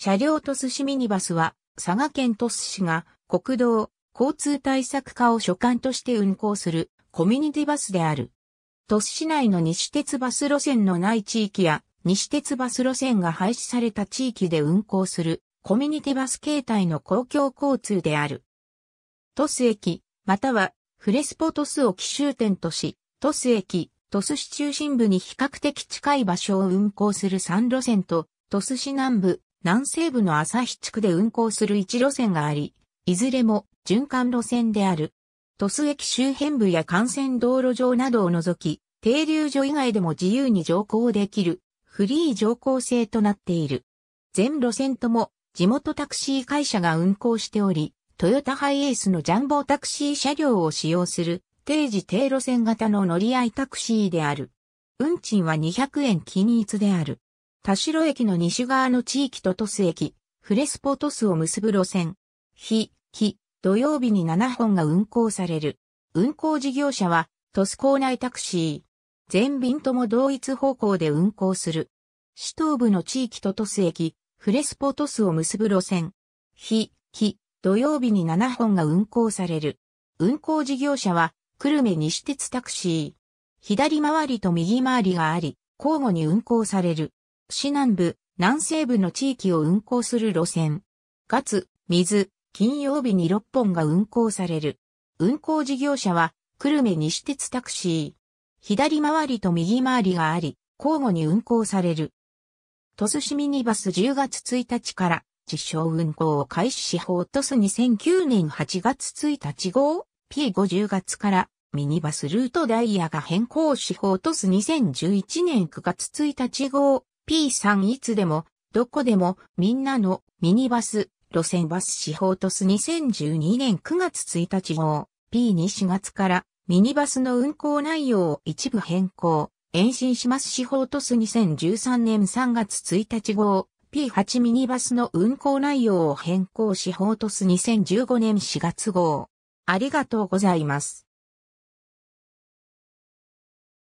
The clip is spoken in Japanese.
車両鳥栖市ミニバスは、佐賀県鳥栖市が国道交通対策課を所管として運行するコミュニティバスである。鳥栖市内の西鉄バス路線のない地域や西鉄バス路線が廃止された地域で運行するコミュニティバス形態の公共交通である。鳥栖駅、またはフレスポトスを奇襲点とし、鳥栖駅、鳥栖市中心部に比較的近い場所を運行する3路線と、鳥栖市南部、南西部の朝日地区で運行する1路線があり、いずれも循環路線である。鳥栖駅周辺部や幹線道路上などを除き、停留所以外でも自由に乗降できる、フリー乗降制となっている。全路線とも地元タクシー会社が運行しており、トヨタハイエースのジャンボタクシー車両を使用する定時低路線型の乗り合いタクシーである。運賃は200円均一である。田代駅の西側の地域と鳥栖駅、フレスポ鳥栖を結ぶ路線。日、木、土曜日に7本が運行される。運行事業者は、鳥栖構内タクシー。全便とも同一方向で運行する。市東部の地域と鳥栖駅、フレスポ鳥栖を結ぶ路線。日、木、土曜日に7本が運行される。運行事業者は、久留米西鉄タクシー。左回りと右回りがあり、交互に運行される。市南部、南西部の地域を運行する路線。月、水、金曜日に6本が運行される。運行事業者は、久留米西鉄タクシー。左回りと右回りがあり、交互に運行される。鳥栖市ミニバス10月1日から実証運行を開始し法トス2009年8月1日号 P50 月からミニバスルートダイヤが変更し法トス2011年9月1日号 P さんいつでも、どこでも、みんなのミニバス、路線バス司法トス2012年9月1日号 P24 月からミニバスの運行内容を一部変更、延伸します司法トス2013年3月1日号 P8 ミニバスの運行内容を変更司法トス2015年4月号。ありがとうございます。